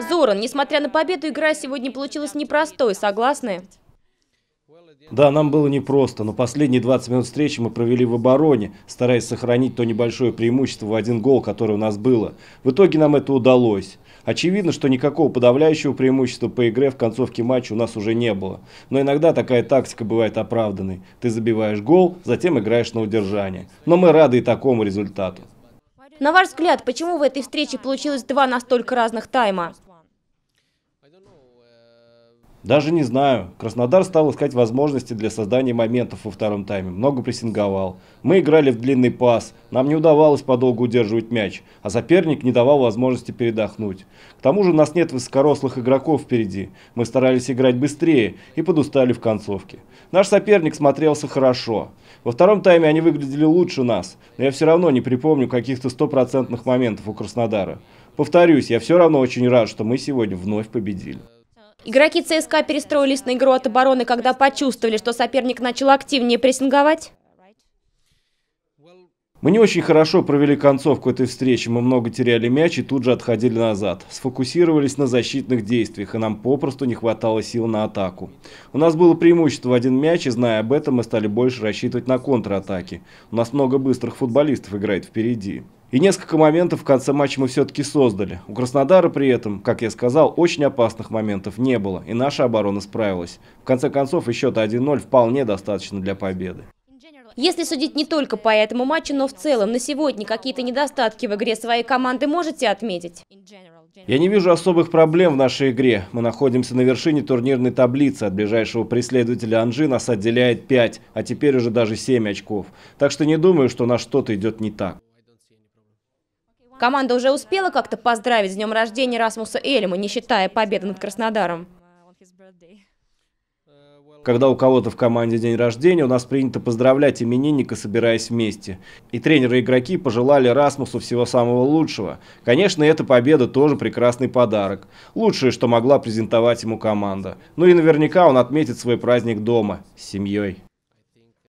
Зоран, несмотря на победу, игра сегодня получилась непростой, согласны? Да, нам было непросто, но последние 20 минут встречи мы провели в обороне, стараясь сохранить то небольшое преимущество в один гол, которое у нас было. В итоге нам это удалось. Очевидно, что никакого подавляющего преимущества по игре в концовке матча у нас уже не было. Но иногда такая тактика бывает оправданной. Ты забиваешь гол, затем играешь на удержание. Но мы рады и такому результату. На ваш взгляд, почему в этой встрече получилось два настолько разных тайма? know. Uh, Даже не знаю. Краснодар стал искать возможности для создания моментов во втором тайме. Много прессинговал. Мы играли в длинный пас. Нам не удавалось подолгу удерживать мяч. А соперник не давал возможности передохнуть. К тому же у нас нет высокорослых игроков впереди. Мы старались играть быстрее и подустали в концовке. Наш соперник смотрелся хорошо. Во втором тайме они выглядели лучше нас. Но я все равно не припомню каких-то стопроцентных моментов у Краснодара. Повторюсь, я все равно очень рад, что мы сегодня вновь победили. Игроки ЦСКА перестроились на игру от обороны, когда почувствовали, что соперник начал активнее прессинговать? Мы не очень хорошо провели концовку этой встречи, мы много теряли мяч и тут же отходили назад. Сфокусировались на защитных действиях, и нам попросту не хватало сил на атаку. У нас было преимущество в один мяч, и зная об этом, мы стали больше рассчитывать на контратаки. У нас много быстрых футболистов играет впереди. И несколько моментов в конце матча мы все-таки создали. У Краснодара при этом, как я сказал, очень опасных моментов не было, и наша оборона справилась. В конце концов, и счет 1-0 вполне достаточно для победы. Если судить не только по этому матчу, но в целом, на сегодня какие-то недостатки в игре своей команды можете отметить? Я не вижу особых проблем в нашей игре. Мы находимся на вершине турнирной таблицы. От ближайшего преследователя Анжи нас отделяет 5, а теперь уже даже 7 очков. Так что не думаю, что у нас что-то идет не так. Команда уже успела как-то поздравить с днем рождения Расмуса Элема, не считая победы над Краснодаром. Когда у кого-то в команде день рождения, у нас принято поздравлять именинника, собираясь вместе. И тренеры и игроки пожелали Расмусу всего самого лучшего. Конечно, эта победа тоже прекрасный подарок. Лучшее, что могла презентовать ему команда. Ну и наверняка он отметит свой праздник дома, с семьей.